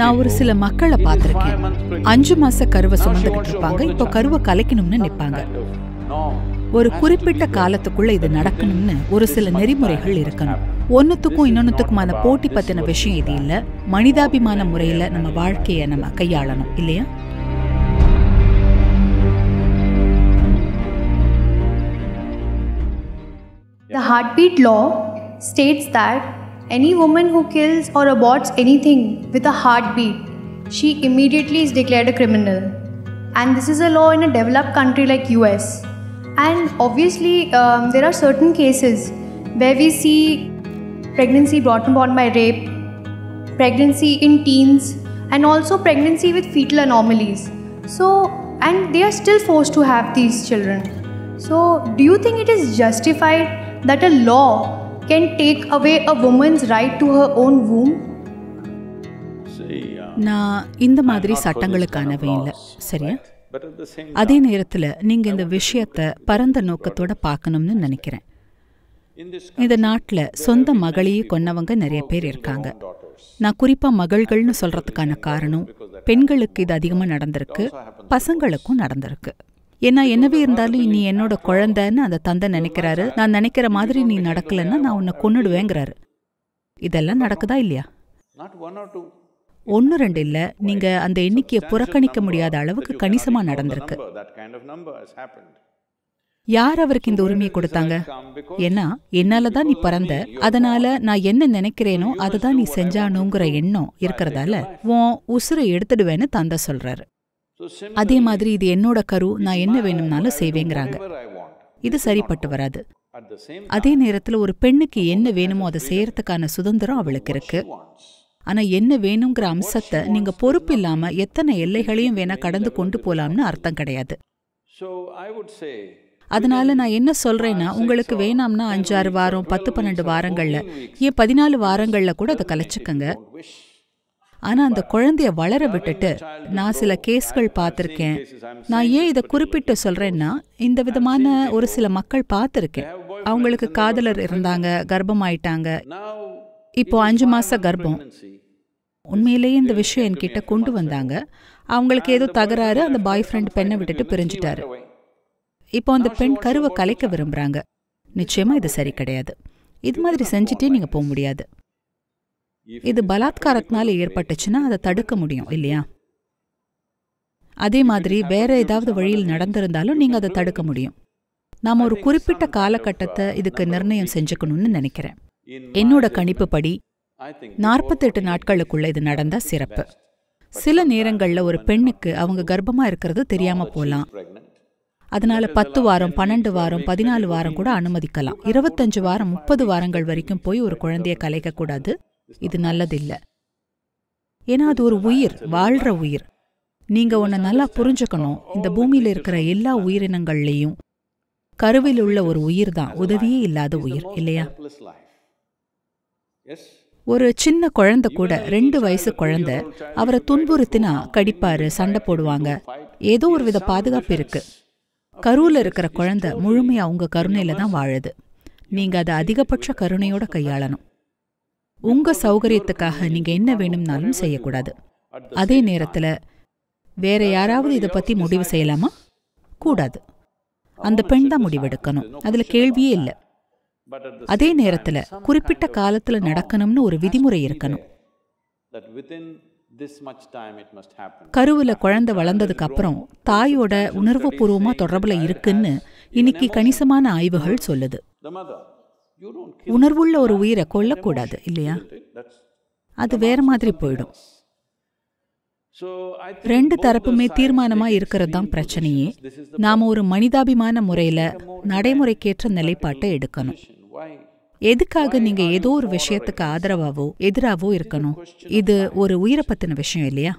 நான் ஒரு சில மக்களை பார்த்துருக்கேன் அஞ்சு மாச கருவை சுமந்துகிட்டு இருப்பாங்க இப்போ கருவை கலைக்கணும்னு நிற்பாங்க ஒரு குறிப்பிட்ட காலத்துக்குள்ள இது நடக்கணும்னு ஒரு சில நெறிமுறைகள் இருக்கணும் ஒன்னுத்துக்கும் இன்னொன்றுத்துக்குமான போட்டி பத்தின விஷயம் இது இல்ல மனிதாபிமான முறையில நம்ம வாழ்க்கையை நம்ம கையாளணும் இல்லையா The heartbeat law states that Any woman who kills or aborts anything with a heartbeat, she immediately is declared a criminal. And this is a law in a developed country like US. And obviously, um, there are certain cases where we see pregnancy brought upon by rape, pregnancy in teens, and also pregnancy with fetal anomalies. So, and they are still forced to have these children. So, do you think it is justified that a law can take away a woman's right to her own womb? நான் இந்த மாதிரி சட்டங்களுக்கானவே இல்லை சரியா அதே நேரத்தில் நீங்கள் இந்த விஷயத்தை பரந்த நோக்கத்தோட பார்க்கணும்னு நினைக்கிறேன் இந்த நாட்டில் சொந்த மகளையே கொன்னவங்க நிறைய பேர் இருக்காங்க நான் குறிப்பாக மகள்கள்னு சொல்கிறதுக்கான காரணம் பெண்களுக்கு இது அதிகமாக நடந்திருக்கு பசங்களுக்கும் நடந்திருக்கு ஏன்னா என்னவே இருந்தாலும் நீ என்னோட குழந்தைன்னு அந்த தந்தை நினைக்கிறாரு நான் நினைக்கிற மாதிரி நீ நடக்கலன்னா நான் உன்னை கொன்னுடுவேங்கிறாரு இதெல்லாம் நடக்குதா இல்லையா ஒன்று ரெண்டு இல்லை நீங்கள் அந்த எண்ணிக்கையை புறக்கணிக்க முடியாத அளவுக்கு கணிசமாக நடந்திருக்கு யார் அவருக்கு இந்த உரிமையை கொடுத்தாங்க ஏன்னா என்னால தான் நீ பிறந்த அதனால நான் என்ன நினைக்கிறேனோ அதை தான் நீ செஞ்சானுங்கிற எண்ணம் இருக்கிறதால உன் உசுரை எடுத்துடுவேன்னு தந்தை சொல்றாரு அதே மாதிரி இது என்னோட கரு நான் என்ன வேணும்னாலும் செய்வேங்கிறாங்க இது சரிப்பட்டு வராது அதே நேரத்தில் ஒரு பெண்ணுக்கு என்ன வேணுமோ அதை செய்யறதுக்கான சுதந்திரம் அவளுக்கு இருக்கு ஆனா என்ன வேணுங்கிற அம்சத்தை நீங்க பொறுப்பு இல்லாம எத்தனை எல்லைகளையும் வேணா கடந்து கொண்டு போலாம்னு அர்த்தம் கிடையாது அதனால நான் என்ன சொல்றேன்னா உங்களுக்கு வேணாம்னா அஞ்சாறு வாரம் பத்து பன்னெண்டு வாரங்கள்ல ஏன் பதினாலு வாரங்கள்ல கூட அதை கலைச்சுக்கங்க ஆனால் அந்த குழந்தைய வளர விட்டுட்டு நான் சில கேஸ்கள் பார்த்துருக்கேன் நான் ஏன் இதை குறிப்பிட்டு சொல்கிறேன்னா இந்த விதமான ஒரு சில மக்கள் பார்த்துருக்கேன் அவங்களுக்கு காதலர் இருந்தாங்க ஆயிட்டாங்க இப்போ அஞ்சு மாச கர்ப்பம் உண்மையிலேயே இந்த விஷயம் என்கிட்ட கொண்டு வந்தாங்க அவங்களுக்கு ஏதோ தகராறு அந்த பாய் ஃப்ரெண்ட் பெண்ணை விட்டுட்டு பிரிஞ்சுட்டாரு இப்போ அந்த பெண் கருவை கலைக்க விரும்புகிறாங்க நிச்சயமாக இது சரி கிடையாது இது மாதிரி செஞ்சுட்டே நீங்கள் போக முடியாது இது பலாத்காரத்தினால ஏற்பட்டுச்சுன்னா அதை தடுக்க முடியும் இல்லையா அதே மாதிரி வேற ஏதாவது வழியில் நடந்திருந்தாலும் நீங்க அதை தடுக்க முடியும் நாம் ஒரு குறிப்பிட்ட காலகட்டத்தை இதுக்கு நிர்ணயம் செஞ்சுக்கணும்னு நினைக்கிறேன் என்னோட கணிப்புப்படி நாற்பத்தெட்டு நாட்களுக்குள்ள இது நடந்தா சிறப்பு சில நேரங்களில் ஒரு பெண்ணுக்கு அவங்க கர்ப்பமா இருக்கிறது தெரியாம போகலாம் அதனால பத்து வாரம் பன்னெண்டு வாரம் பதினாலு வாரம் கூட அனுமதிக்கலாம் இருபத்தஞ்சு வாரம் முப்பது வாரங்கள் வரைக்கும் போய் ஒரு குழந்தைய கலைக்கக்கூடாது இது நல்லதில்லை ஏன்னா அது ஒரு உயிர் வாழ்ற உயிர் நீங்க உன்ன நல்லா புரிஞ்சுக்கணும் இந்த பூமியில இருக்கிற எல்லா உயிரினங்கள்லையும் கருவில் உள்ள ஒரு உயிர் தான் உதவியே இல்லாத உயிர் இல்லையா ஒரு சின்ன குழந்தை கூட ரெண்டு வயசு குழந்தை அவரை துன்புறுத்தினா கடிப்பாரு சண்டை போடுவாங்க ஏதோ ஒரு வித பாதுகாப்பு இருக்கு கருவில் இருக்கிற குழந்தை முழுமையா உங்க கருணையில தான் வாழுது நீங்க அதை அதிகபட்ச கருணையோட கையாளணும் உங்க சௌகரியத்துக்காக நீங்க என்ன வேணும்னாலும் செய்யக்கூடாது அதே நேரத்துல வேற யாராவது இதை பத்தி முடிவு செய்யலாமா கூடாது அந்த பெண் தான் முடிவெடுக்கணும் அதுல கேள்வியே இல்லை அதே நேரத்துல குறிப்பிட்ட காலத்துல நடக்கணும்னு ஒரு விதிமுறை இருக்கணும் கருவுல குழந்தை வளர்ந்ததுக்கு அப்புறம் தாயோட பூர்வமா தொடர்புல இருக்குன்னு இன்னைக்கு கணிசமான ஆய்வுகள் சொல்லுது உணர்வுள்ள ஒரு உயிரை கொல்லக்கூடாது இல்லையா அது வேற மாதிரி போயிடும் ரெண்டு தரப்புமே தீர்மானமா இருக்கிறது தான் பிரச்சனையே நாம ஒரு மனிதாபிமான முறையில நடைமுறைக்கேற்ற நிலைப்பாட்டை எடுக்கணும் எதுக்காக நீங்க ஏதோ ஒரு விஷயத்துக்கு ஆதரவாவோ எதிராவோ இருக்கணும் இது ஒரு உயிரை பத்தின விஷயம் இல்லையா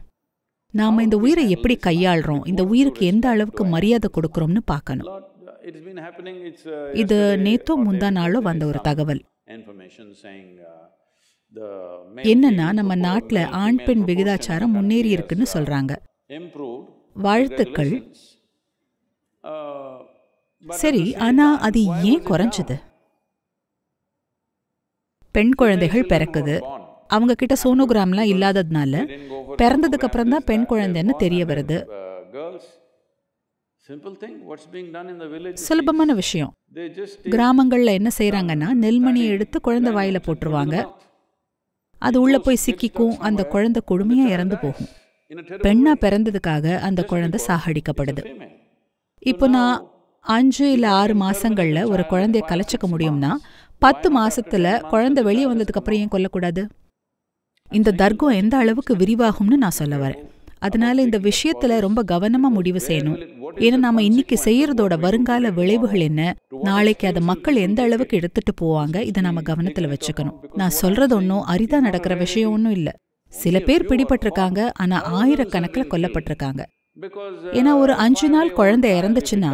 நாம இந்த உயிரை எப்படி கையாளுறோம் இந்த உயிருக்கு எந்த அளவுக்கு மரியாதை கொடுக்கறோம்னு பார்க்கணும் Uh, இது நேத்தோ முந்தா நாளோ வந்த ஒரு தகவல் uh, என்னன்னா நம்ம நாட்டில் ஆண் பெண் விகிதாச்சாரம் முன்னேறி இருக்குன்னு சொல்றாங்க வாழ்த்துக்கள் uh, சரி ஆனா அது ஏன் குறைஞ்சது பெண் குழந்தைகள் பிறக்குது அவங்க கிட்ட சோனோகிராம்லாம் இல்லாததுனால பிறந்ததுக்கு அப்புறம் தான் பெண் குழந்தைன்னு தெரிய வருது சுலபமான விஷயம் கிராமங்களில் என்ன செய்கிறாங்கன்னா நெல்மணியை எடுத்து குழந்தை வாயில் போட்டுருவாங்க அது உள்ளே போய் சிக்கிக்கும் அந்த குழந்தை கொடுமையாக இறந்து போகும் பெண்ணாக பிறந்ததுக்காக அந்த குழந்தை சாகடிக்கப்படுது இப்போ நான் அஞ்சு இல்லை ஆறு மாதங்களில் ஒரு குழந்தைய கலைச்சிக்க முடியும்னா பத்து மாதத்தில் குழந்தை வெளியே வந்ததுக்கப்புறம் ஏன் கொல்லக்கூடாது இந்த தர்க்கம் எந்த அளவுக்கு விரிவாகும்னு நான் சொல்ல வரேன் அதனால இந்த விஷயத்தில் ரொம்ப கவனமாக முடிவு செய்யணும் ஏன்னா நாம இன்னைக்கு செய்யறதோட வருங்கால விளைவுகள் என்ன நாளைக்கு அதை மக்கள் எந்த அளவுக்கு எடுத்துட்டு போவாங்க இதை நாம கவனத்துல வச்சுக்கணும் நான் சொல்றது ஒன்றும் அரிதா நடக்கிற விஷயம் ஒன்றும் இல்லை சில பேர் பிடிபட்டிருக்காங்க ஆனா ஆயிரக்கணக்கில் கொல்லப்பட்டிருக்காங்க uh, ஏன்னா ஒரு அஞ்சு நாள் குழந்தை இறந்துச்சுன்னா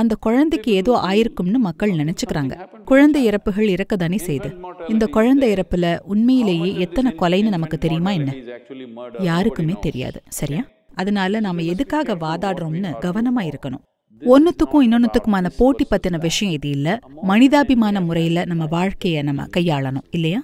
அந்த குழந்தைக்கு ஏதோ ஆயிருக்கும்னு மக்கள் நினைச்சுக்கிறாங்க குழந்தை இறப்புகள் இறக்க தானே செய்து இந்த குழந்தை இறப்புல உண்மையிலேயே எத்தனை கொலைன்னு நமக்கு தெரியுமா என்ன யாருக்குமே தெரியாது சரியா அதனால நாம எதுக்காக வாதாடுறோம்னு கவனமா இருக்கணும் ஒன்னுத்துக்கும் இன்னொன்னுத்துக்குமான போட்டி பத்தின விஷயம் இது இல்ல மனிதாபிமான முறையில நம்ம வாழ்க்கையை நம்ம கையாளணும் இல்லையா